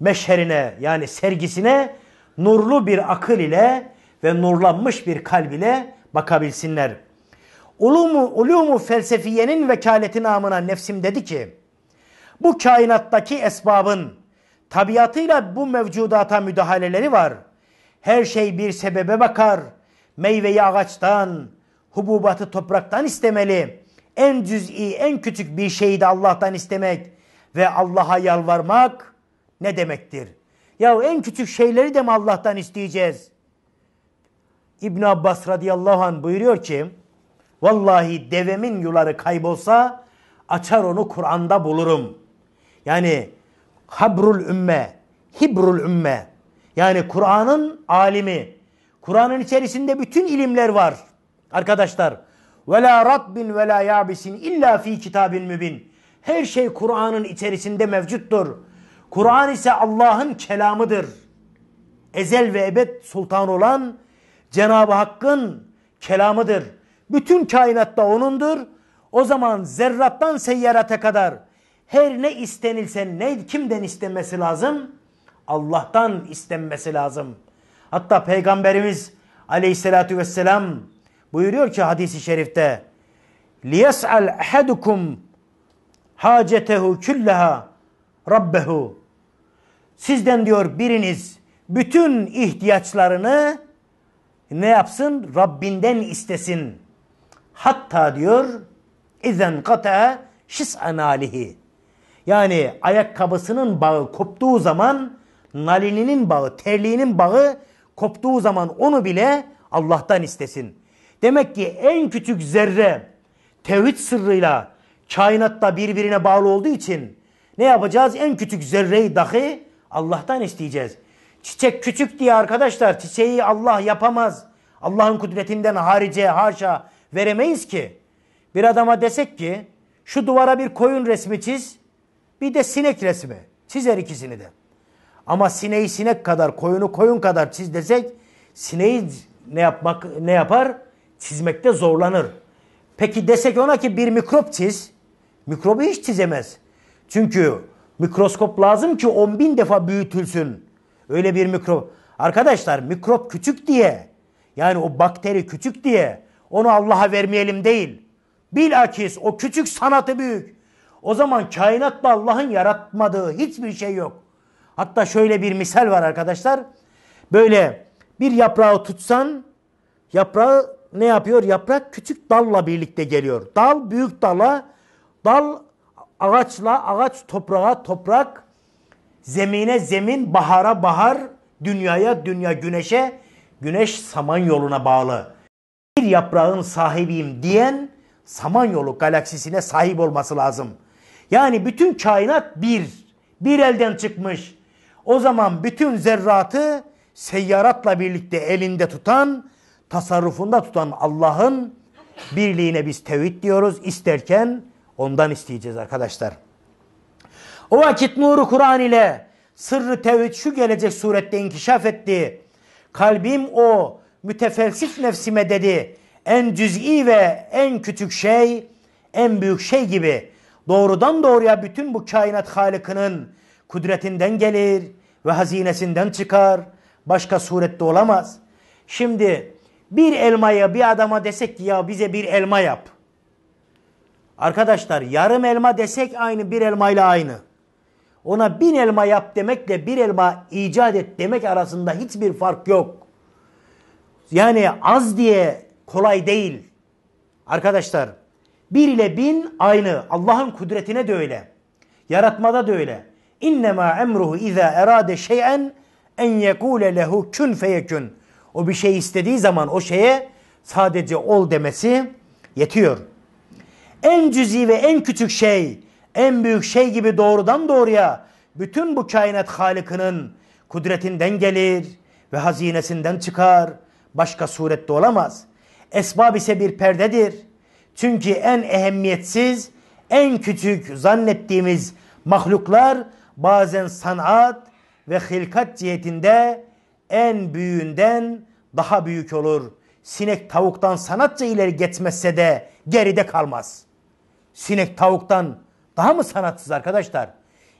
meşherine yani sergisine nurlu bir akıl ile ve nurlanmış bir kalb ile bakabilsinler. Ulumu, ulumu felsefiyenin vekaleti namına nefsim dedi ki, bu kainattaki esbabın tabiatıyla bu mevcudata müdahaleleri var. Her şey bir sebebe bakar. Meyveyi ağaçtan, hububatı topraktan istemeli. En cüz'i, en küçük bir şeyi de Allah'tan istemek ve Allah'a yalvarmak ne demektir? Ya en küçük şeyleri de mi Allah'tan isteyeceğiz? İbn Abbas radıyallahu anh buyuruyor ki vallahi devemin yuları kaybolsa açar onu Kur'an'da bulurum. Yani habrul ümme, hibrul ümme. Yani Kur'an'ın alimi. Kur'an'ın içerisinde bütün ilimler var. Arkadaşlar ve la rabbin ve la yabisin illa fi kitabin mübin. Her şey Kur'an'ın içerisinde mevcuttur. Kur'an ise Allah'ın kelamıdır. Ezel ve ebed sultan olan Cenab-ı Hakk'ın kelamıdır. Bütün kainatta O'nundur. O zaman zerrattan seyyarata kadar her ne istenilse ne kimden istenmesi lazım? Allah'tan istenmesi lazım. Hatta Peygamberimiz aleyhissalatü vesselam buyuruyor ki hadisi şerifte لِيَسْعَلْ اَحَدُكُمْ hacetehu külleha rabbehu Sizden diyor biriniz bütün ihtiyaçlarını ne yapsın? Rabbinden istesin. Hatta diyor izen kata şis'a nalihi. Yani ayakkabısının bağı koptuğu zaman nalininin bağı, terliğinin bağı koptuğu zaman onu bile Allah'tan istesin. Demek ki en küçük zerre tevhid sırrıyla kainatta birbirine bağlı olduğu için ne yapacağız? En küçük zerreyi dahi Allah'tan isteyeceğiz. Çiçek küçük diye arkadaşlar çiçeği Allah yapamaz. Allah'ın kudretinden harice haşa veremeyiz ki. Bir adama desek ki şu duvara bir koyun resmi çiz bir de sinek resmi. Çizer ikisini de. Ama sineği sinek kadar koyunu koyun kadar çiz desek sineği ne yapmak ne yapar? Çizmekte zorlanır. Peki desek ona ki bir mikrop çiz. Mikrobu hiç çizemez. Çünkü Mikroskop lazım ki 10 bin defa büyütülsün. Öyle bir mikrop. Arkadaşlar mikrop küçük diye yani o bakteri küçük diye onu Allah'a vermeyelim değil. Bilakis o küçük sanatı büyük. O zaman kainatta Allah'ın yaratmadığı hiçbir şey yok. Hatta şöyle bir misal var arkadaşlar. Böyle bir yaprağı tutsan yaprağı ne yapıyor? Yaprak küçük dalla birlikte geliyor. Dal büyük dala, dal Ağaçla ağaç, toprağa toprak, zemine zemin, bahara bahar, dünyaya dünya, güneşe güneş saman yoluna bağlı. Bir yaprağın sahibiyim diyen Samanyolu galaksisine sahip olması lazım. Yani bütün kainat bir. Bir elden çıkmış. O zaman bütün zerratı seyyaratla birlikte elinde tutan, tasarrufunda tutan Allah'ın birliğine biz tevhid diyoruz isterken Ondan isteyeceğiz arkadaşlar. O vakit nuru Kur'an ile sırrı tevhid şu gelecek surette inkişaf etti. Kalbim o mütefelsif nefsime dedi. En cüz'i ve en küçük şey, en büyük şey gibi doğrudan doğruya bütün bu kainat halikinin kudretinden gelir ve hazinesinden çıkar. Başka surette olamaz. Şimdi bir elmaya bir adama desek ki ya bize bir elma yap. Arkadaşlar yarım elma desek aynı bir elmayla aynı. Ona bin elma yap demekle bir elma icat et demek arasında hiçbir fark yok. Yani az diye kolay değil. Arkadaşlar bir ile bin aynı. Allah'ın kudretine de öyle. Yaratmada da öyle. İnnemâ emruhu izâ erâde şey'en en yekûle lehu kün feyekün. O bir şey istediği zaman o şeye sadece ol demesi yetiyor en cüzi ve en küçük şey, en büyük şey gibi doğrudan doğruya bütün bu kainat halikinin kudretinden gelir ve hazinesinden çıkar. Başka surette olamaz. Esbab ise bir perdedir. Çünkü en ehemmiyetsiz, en küçük zannettiğimiz mahluklar bazen sanat ve hilkat cihetinde en büyüğünden daha büyük olur. Sinek tavuktan sanatça ileri geçmezse de geride kalmaz.'' sinek tavuktan daha mı sanatsız arkadaşlar?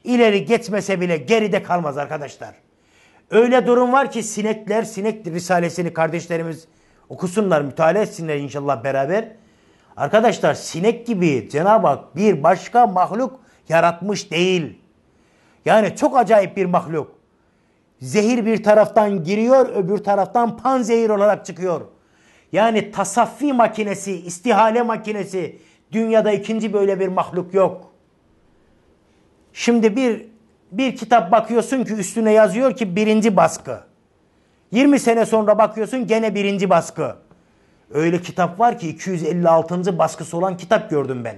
İleri geçmese bile geride kalmaz arkadaşlar. Öyle durum var ki sinekler sinek risalesini kardeşlerimiz okusunlar, müteala etsinler inşallah beraber. Arkadaşlar sinek gibi Cenab-ı Hak bir başka mahluk yaratmış değil. Yani çok acayip bir mahluk. Zehir bir taraftan giriyor, öbür taraftan panzehir olarak çıkıyor. Yani tasaffi makinesi, istihale makinesi, Dünyada ikinci böyle bir mahluk yok. Şimdi bir bir kitap bakıyorsun ki üstüne yazıyor ki birinci baskı. 20 sene sonra bakıyorsun gene birinci baskı. Öyle kitap var ki 256. baskısı olan kitap gördüm ben.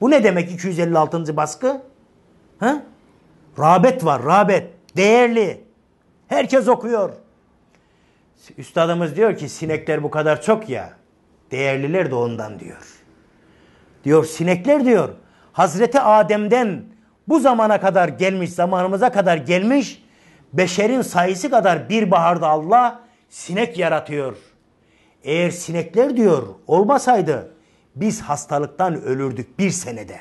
Bu ne demek 256. baskı? Ha? Rabet var, rabet. Değerli. Herkes okuyor. Üstadımız diyor ki sinekler bu kadar çok ya. Değerliler de ondan diyor. Diyor sinekler diyor Hazreti Adem'den bu zamana kadar gelmiş zamanımıza kadar gelmiş beşerin sayısı kadar bir baharda Allah sinek yaratıyor. Eğer sinekler diyor olmasaydı biz hastalıktan ölürdük bir senede.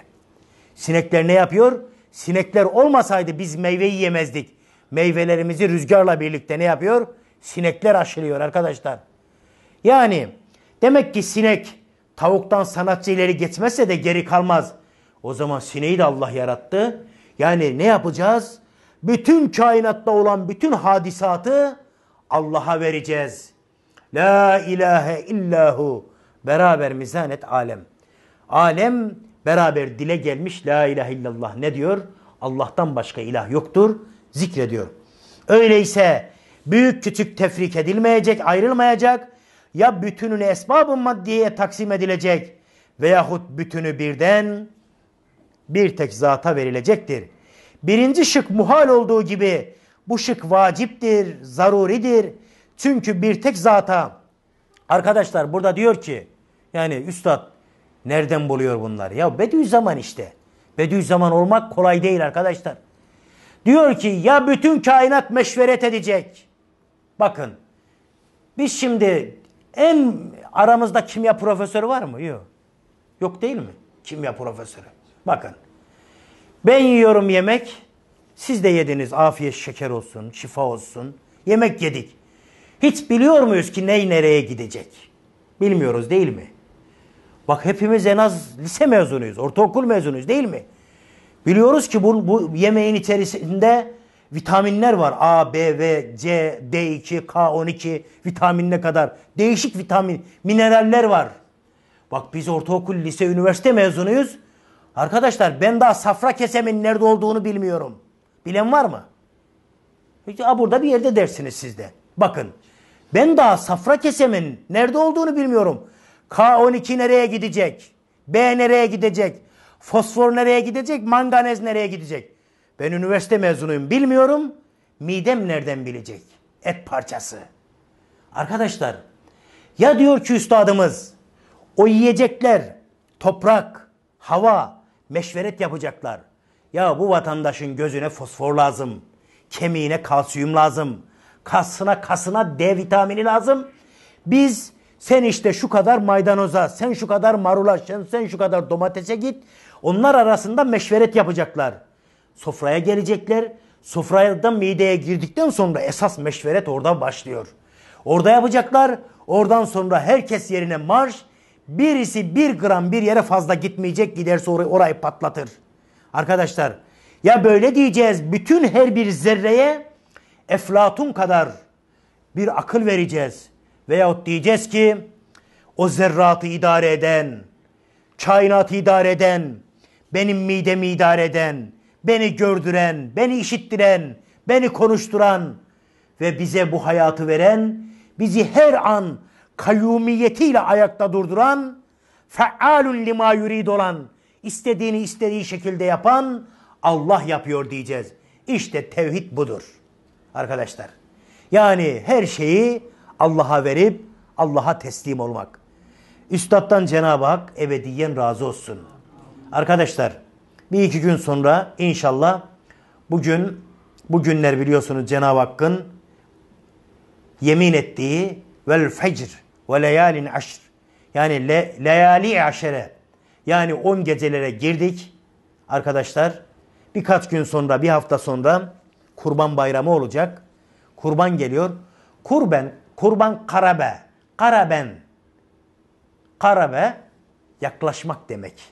Sinekler ne yapıyor? Sinekler olmasaydı biz meyve yemezdik. Meyvelerimizi rüzgarla birlikte ne yapıyor? Sinekler aşılıyor arkadaşlar. Yani demek ki sinek Tavuktan sanatçı ileri geçmezse de geri kalmaz. O zaman sineği de Allah yarattı. Yani ne yapacağız? Bütün kainatta olan bütün hadisatı Allah'a vereceğiz. La ilahe illahu. Beraber mizanet alem. Alem beraber dile gelmiş la ilahe illallah ne diyor? Allah'tan başka ilah yoktur. Zikrediyor. Öyleyse büyük küçük tefrik edilmeyecek, ayrılmayacak ya bütününü esbabın maddiyeye taksim edilecek veyahut bütünü birden bir tek zata verilecektir. Birinci şık muhal olduğu gibi bu şık vaciptir, zaruridir. Çünkü bir tek zata arkadaşlar burada diyor ki yani üstad nereden buluyor bunlar Ya Bediüzzaman işte. Bediüzzaman olmak kolay değil arkadaşlar. Diyor ki ya bütün kainat meşveret edecek. Bakın biz şimdi en aramızda kimya profesörü var mı? Yok. Yok değil mi? Kimya profesörü. Bakın. Ben yiyorum yemek. Siz de yediniz. Afiyet şeker olsun, şifa olsun. Yemek yedik. Hiç biliyor muyuz ki ney nereye gidecek? Bilmiyoruz değil mi? Bak hepimiz en az lise mezunuyuz, ortaokul mezunuyuz değil mi? Biliyoruz ki bu, bu yemeğin içerisinde Vitaminler var. A, B, V, C, D2, K12 vitaminine kadar. Değişik vitamin, mineraller var. Bak biz ortaokul, lise, üniversite mezunuyuz. Arkadaşlar ben daha safra kesemin nerede olduğunu bilmiyorum. Bilen var mı? A burada bir yerde dersiniz sizde. Bakın ben daha safra kesemin nerede olduğunu bilmiyorum. K12 nereye gidecek? B nereye gidecek? Fosfor nereye gidecek? Manganez nereye gidecek? Ben üniversite mezunuyum bilmiyorum. Midem nereden bilecek? Et parçası. Arkadaşlar ya diyor ki üstadımız o yiyecekler toprak, hava, meşveret yapacaklar. Ya bu vatandaşın gözüne fosfor lazım, kemiğine kalsiyum lazım, kasına kasına D vitamini lazım. Biz sen işte şu kadar maydanoza, sen şu kadar marula, sen, sen şu kadar domatese git. Onlar arasında meşveret yapacaklar. Sofraya gelecekler. Sofradan mideye girdikten sonra esas meşveret orada başlıyor. Orada yapacaklar. Oradan sonra herkes yerine marş. Birisi bir gram bir yere fazla gitmeyecek giderse or orayı patlatır. Arkadaşlar ya böyle diyeceğiz bütün her bir zerreye Eflatun kadar bir akıl vereceğiz. Veyahut diyeceğiz ki o zerratı idare eden, kainatı idare eden, benim midemi idare eden, beni gördüren, beni işittiren, beni konuşturan ve bize bu hayatı veren, bizi her an kayyumiyetiyle ayakta durduran, fealun lima yurid olan, istediğini istediği şekilde yapan Allah yapıyor diyeceğiz. İşte tevhid budur arkadaşlar. Yani her şeyi Allah'a verip Allah'a teslim olmak. Üstattan Cenab-ı Hak ebediyen razı olsun. Arkadaşlar bir iki gün sonra inşallah bugün bu günler biliyorsunuz Cenab-ı Hakk'ın yemin ettiği vel fecr ve leyalin aşr yani le, leyali aşere yani 10 gecelere girdik arkadaşlar. Birkaç gün sonra bir hafta sonra kurban bayramı olacak. Kurban geliyor. Kurban, kurban karabe. Karaben. Karabe yaklaşmak demek.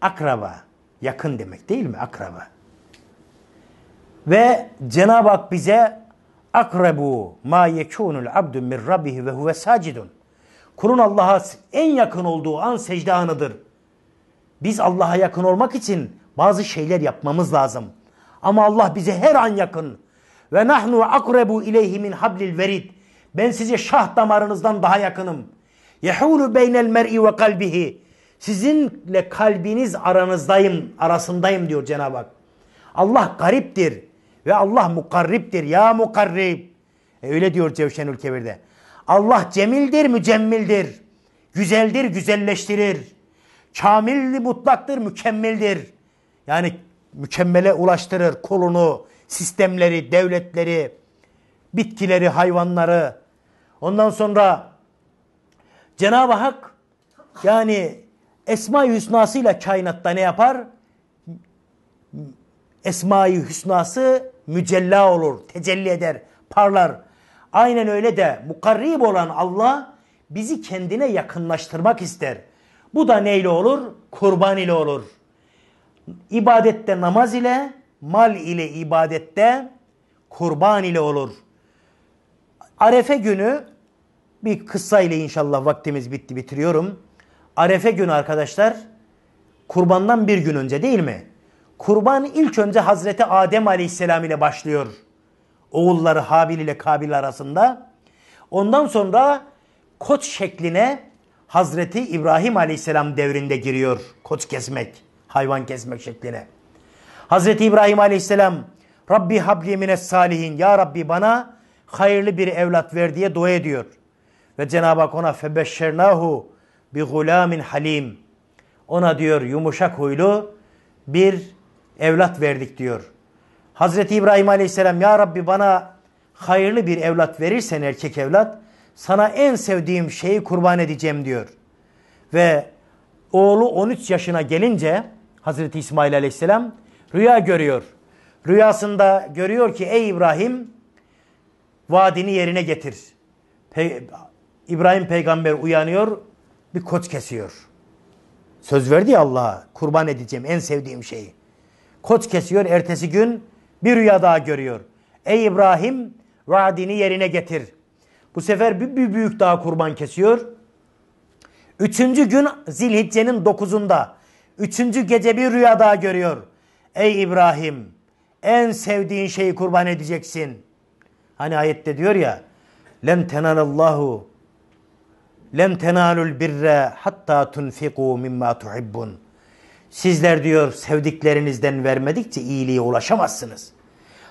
Akraba. Yakın demek değil mi? Akraba. Ve Cenab-ı Hak bize akrabu ma yekunul abdu min rabbihi ve huve sacidun. Kulun Allah'a en yakın olduğu an secde anıdır. Biz Allah'a yakın olmak için bazı şeyler yapmamız lazım. Ama Allah bize her an yakın. Ve nahnu akrebu ileyhi min hablil verid. Ben size şah damarınızdan daha yakınım. Yehulu beynel mer'i ve kalbihi. Sizinle kalbiniz aranızdayım, arasındayım diyor Cenab-ı Hak. Allah gariptir ve Allah mukarriptir. Ya mukarrib. E öyle diyor Cevşenül Kebir'de. Allah cemildir, mücemmildir. Güzeldir, güzelleştirir. Kamilli mutlaktır, mükemmeldir. Yani mükemmele ulaştırır kolunu, sistemleri, devletleri, bitkileri, hayvanları. Ondan sonra Cenab-ı Hak yani Esma-i Hüsna'sıyla kainatta ne yapar? Esma-i Hüsna'sı mücella olur, tecelli eder, parlar. Aynen öyle de mukarrib olan Allah bizi kendine yakınlaştırmak ister. Bu da neyle olur? Kurban ile olur. İbadette namaz ile, mal ile ibadette kurban ile olur. Arefe günü bir kıssa ile inşallah vaktimiz bitti bitiriyorum. Arefe günü arkadaşlar kurbandan bir gün önce değil mi? Kurban ilk önce Hazreti Adem Aleyhisselam ile başlıyor. Oğulları Habil ile Kabil arasında. Ondan sonra kot şekline Hazreti İbrahim Aleyhisselam devrinde giriyor. kot kesmek, hayvan kesmek şekline. Hazreti İbrahim Aleyhisselam Rabbi habli mines salihin. Ya Rabbi bana hayırlı bir evlat ver diye dua ediyor. Ve Cenab-ı Hak ona febeşşernahu bir gulamin halim. Ona diyor yumuşak huylu bir evlat verdik diyor. Hazreti İbrahim Aleyhisselam ya Rabbi bana hayırlı bir evlat verirsen erkek evlat sana en sevdiğim şeyi kurban edeceğim diyor. Ve oğlu 13 yaşına gelince Hazreti İsmail Aleyhisselam rüya görüyor. Rüyasında görüyor ki ey İbrahim vaadini yerine getir. Pe İbrahim peygamber uyanıyor bir koç kesiyor. Söz verdi ya Allah'a kurban edeceğim en sevdiğim şeyi. Koç kesiyor ertesi gün bir rüya daha görüyor. Ey İbrahim vaadini yerine getir. Bu sefer bir, bir büyük daha kurban kesiyor. Üçüncü gün Zilhicce'nin dokuzunda. Üçüncü gece bir rüya daha görüyor. Ey İbrahim en sevdiğin şeyi kurban edeceksin. Hani ayette diyor ya. Lem tenanallahu Lem tenalul birre hatta tunfiku mimma tuhibbun. Sizler diyor sevdiklerinizden vermedikçe iyiliğe ulaşamazsınız.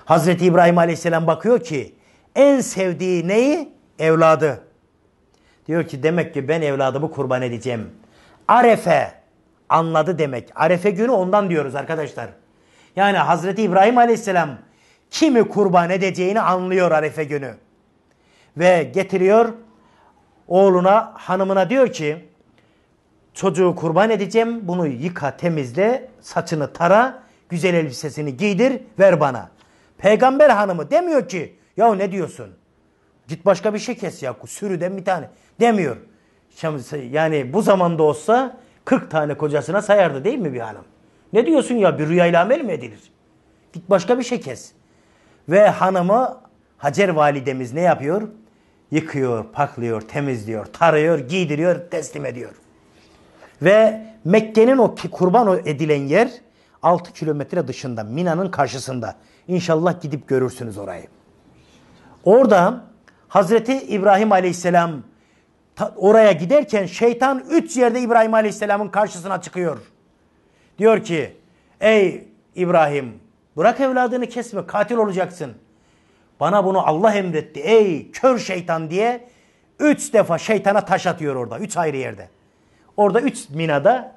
Hazreti İbrahim Aleyhisselam bakıyor ki en sevdiği neyi? Evladı. Diyor ki demek ki ben evladımı kurban edeceğim. Arefe anladı demek. Arefe günü ondan diyoruz arkadaşlar. Yani Hazreti İbrahim Aleyhisselam kimi kurban edeceğini anlıyor Arefe günü. Ve getiriyor oğluna, hanımına diyor ki çocuğu kurban edeceğim. Bunu yıka, temizle, saçını tara, güzel elbisesini giydir, ver bana. Peygamber hanımı demiyor ki ya ne diyorsun? Git başka bir şey kes ya sürüden bir tane demiyor. Yani bu zamanda olsa 40 tane kocasına sayardı değil mi bir hanım? Ne diyorsun ya bir rüyayla amel mi edilir? Git başka bir şey kes. Ve hanımı Hacer validemiz ne yapıyor? yıkıyor, paklıyor, temizliyor, tarıyor, giydiriyor, teslim ediyor. Ve Mekke'nin o kurban edilen yer 6 kilometre dışında, Mina'nın karşısında. İnşallah gidip görürsünüz orayı. Orada Hazreti İbrahim Aleyhisselam oraya giderken şeytan üç yerde İbrahim Aleyhisselam'ın karşısına çıkıyor. Diyor ki ey İbrahim bırak evladını kesme katil olacaksın. Bana bunu Allah emretti ey kör şeytan diye üç defa şeytana taş atıyor orada. Üç ayrı yerde. Orada üç minada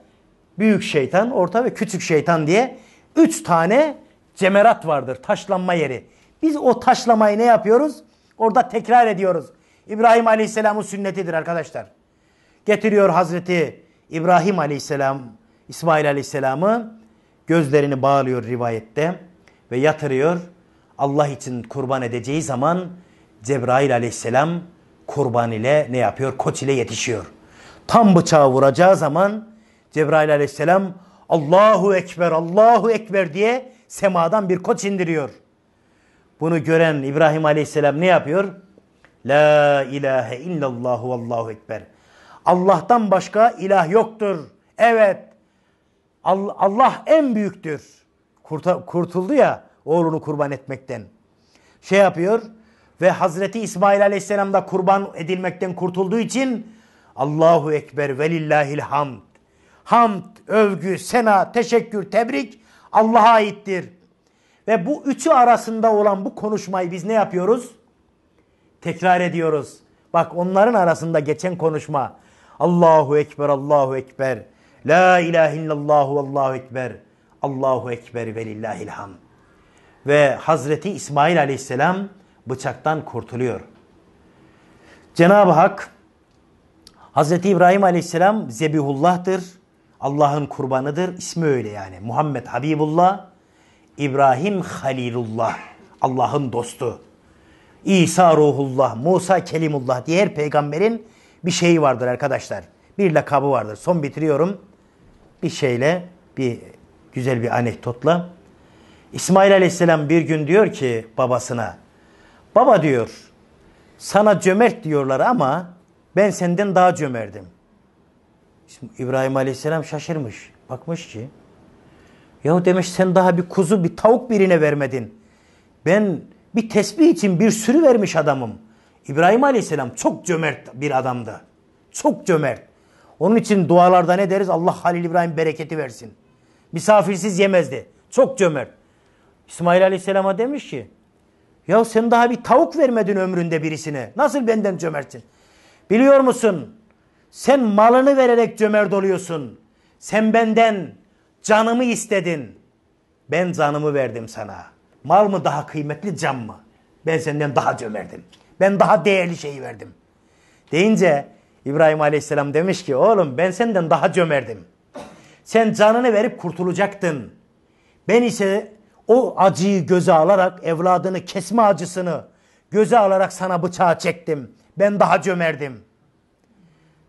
büyük şeytan, orta ve küçük şeytan diye üç tane cemerat vardır. Taşlanma yeri. Biz o taşlamayı ne yapıyoruz? Orada tekrar ediyoruz. İbrahim Aleyhisselam'ın sünnetidir arkadaşlar. Getiriyor Hazreti İbrahim Aleyhisselam, İsmail Aleyhisselam'ı gözlerini bağlıyor rivayette ve yatırıyor. Allah için kurban edeceği zaman Cebrail aleyhisselam kurban ile ne yapıyor? Koç ile yetişiyor. Tam bıçağı vuracağı zaman Cebrail aleyhisselam Allahu Ekber, Allahu Ekber diye semadan bir koç indiriyor. Bunu gören İbrahim aleyhisselam ne yapıyor? La ilahe illallahu Allahu Ekber. Allah'tan başka ilah yoktur. Evet. Allah en büyüktür. Kurtuldu ya. Oğlunu kurban etmekten. Şey yapıyor ve Hazreti İsmail Aleyhisselam da kurban edilmekten kurtulduğu için Allahu Ekber velillahil hamd. Hamd, övgü, sena, teşekkür, tebrik Allah'a aittir. Ve bu üçü arasında olan bu konuşmayı biz ne yapıyoruz? Tekrar ediyoruz. Bak onların arasında geçen konuşma. Allahu Ekber, Allahu Ekber. La ilahe illallah, Allahu Ekber. Allahu Ekber ve lillahil hamd ve Hazreti İsmail aleyhisselam bıçaktan kurtuluyor. Cenab-ı Hak Hazreti İbrahim aleyhisselam Zebihullah'tır. Allah'ın kurbanıdır. İsmi öyle yani. Muhammed Habibullah, İbrahim Halilullah. Allah'ın dostu. İsa Ruhullah, Musa Kelimullah Diğer peygamberin bir şeyi vardır arkadaşlar. Bir lakabı vardır. Son bitiriyorum. Bir şeyle, bir güzel bir anekdotla. İsmail aleyhisselam bir gün diyor ki babasına baba diyor sana cömert diyorlar ama ben senden daha cömerdim. İbrahim aleyhisselam şaşırmış. Bakmış ki yahu demiş sen daha bir kuzu bir tavuk birine vermedin. Ben bir tesbih için bir sürü vermiş adamım. İbrahim aleyhisselam çok cömert bir adamdı. Çok cömert. Onun için dualarda ne deriz? Allah Halil İbrahim bereketi versin. Misafirsiz yemezdi. Çok cömert. İsmail Aleyhisselam'a demiş ki ya sen daha bir tavuk vermedin ömründe birisine. Nasıl benden cömertsin? Biliyor musun? Sen malını vererek cömert oluyorsun. Sen benden canımı istedin. Ben canımı verdim sana. Mal mı daha kıymetli can mı? Ben senden daha cömertim. Ben daha değerli şeyi verdim. Deyince İbrahim Aleyhisselam demiş ki oğlum ben senden daha cömertim. Sen canını verip kurtulacaktın. Ben ise o acıyı göze alarak evladını kesme acısını göze alarak sana bıçağı çektim. Ben daha cömerdim.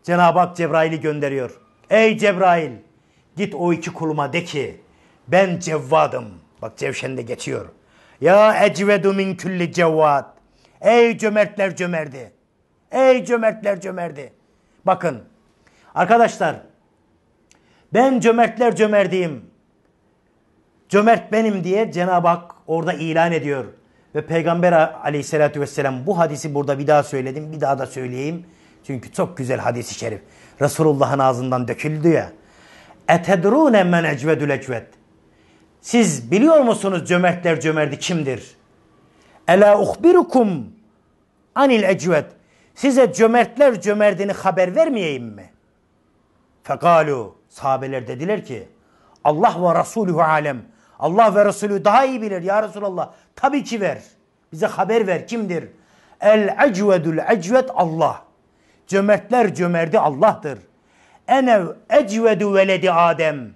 Cenab-ı Hak Cebrail'i gönderiyor. Ey Cebrail git o iki kuluma de ki ben cevvadım. Bak cevşende geçiyor. Ya ecvedu min külli cevvad. Ey cömertler cömerdi. Ey cömertler cömerdi. Bakın arkadaşlar ben cömertler cömerdiyim. Cömert benim diye Cenab-ı Hak orada ilan ediyor. Ve Peygamber aleyhissalatü vesselam bu hadisi burada bir daha söyledim bir daha da söyleyeyim. Çünkü çok güzel hadisi şerif. Resulullah'ın ağzından döküldü ya. Etedrune men ecvedül ecved. Siz biliyor musunuz cömertler cömerdi kimdir? Ela uhbirukum anil ecved. Size cömertler cömerdini haber vermeyeyim mi? Fekalu. Sahabeler dediler ki Allah ve Resulü alem. Allah ve Resulü daha iyi bilir ya Resulallah. Tabii ki ver. Bize haber ver kimdir? El ecvedül ecved Allah. Cömertler cömerdi Allah'tır. Enev ecvedu veledi Adem.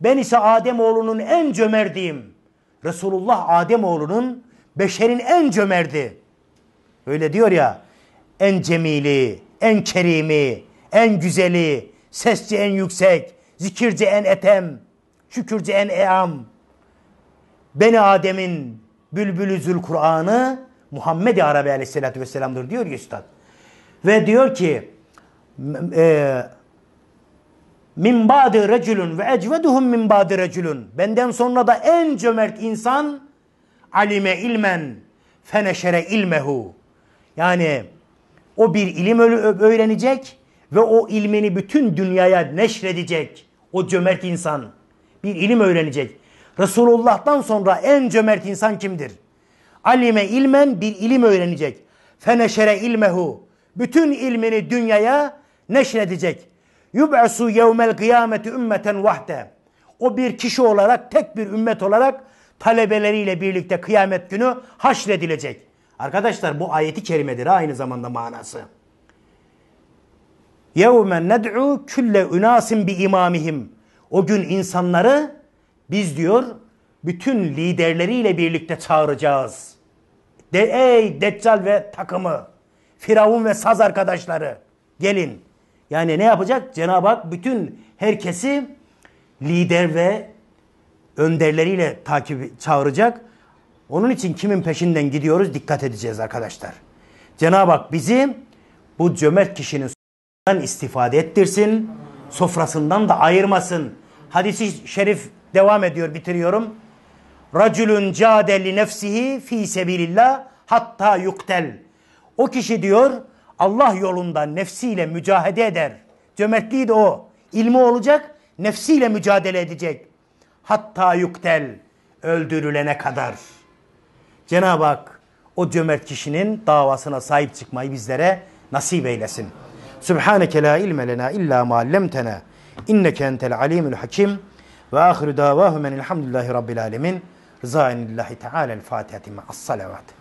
Ben ise Adem oğlunun en cömertiyim. Resulullah Adem oğlunun beşerin en cömerdi. Öyle diyor ya. En cemili, en kerimi, en güzeli, sesçi en yüksek, zikirci en etem, şükürci en eam. Beni Adem'in bülbülü zül Kur'an'ı Muhammed-i Arabi aleyhissalatü vesselam'dır diyor ya üstad. Ve diyor ki e, min ba'di reculun ve ecveduhum min ba'di reculun. Benden sonra da en cömert insan alime ilmen feneşere ilmehu. Yani o bir ilim öğrenecek ve o ilmini bütün dünyaya neşredecek. O cömert insan bir ilim öğrenecek. Resulullah'tan sonra en cömert insan kimdir? Alime ilmen bir ilim öğrenecek. Feneşere ilmehu. Bütün ilmini dünyaya neşredecek. Yub'su yevmel kıyameti ümmeten vahde. O bir kişi olarak, tek bir ümmet olarak talebeleriyle birlikte kıyamet günü haşredilecek. Arkadaşlar bu ayeti kerimedir aynı zamanda manası. Yevme ned'u külle ünasim bi imamihim. O gün insanları biz diyor bütün liderleriyle birlikte çağıracağız. De, ey Deccal ve takımı, Firavun ve saz arkadaşları gelin. Yani ne yapacak? Cenab-ı Hak bütün herkesi lider ve önderleriyle takip çağıracak. Onun için kimin peşinden gidiyoruz dikkat edeceğiz arkadaşlar. Cenab-ı Hak bizi bu cömert kişinin istifade ettirsin. Sofrasından da ayırmasın. Hadisi şerif Devam ediyor bitiriyorum. Raculun cade li nefsihi fi sebilillah hatta yuktel. O kişi diyor Allah yolunda nefsiyle mücadele eder. Cömertliği de o. İlmi olacak, nefsiyle mücadele edecek. Hatta yuktel öldürülene kadar. Cenab-ı Hak o cömert kişinin davasına sahip çıkmayı bizlere nasip eylesin. Subhaneke la ilme lena illa ma allemtena. İnneke entel alimul hakim. وآخر دعواهم أن الحمد لله رب العالمين رضا الله تعالى الفاتحة مع الصلوات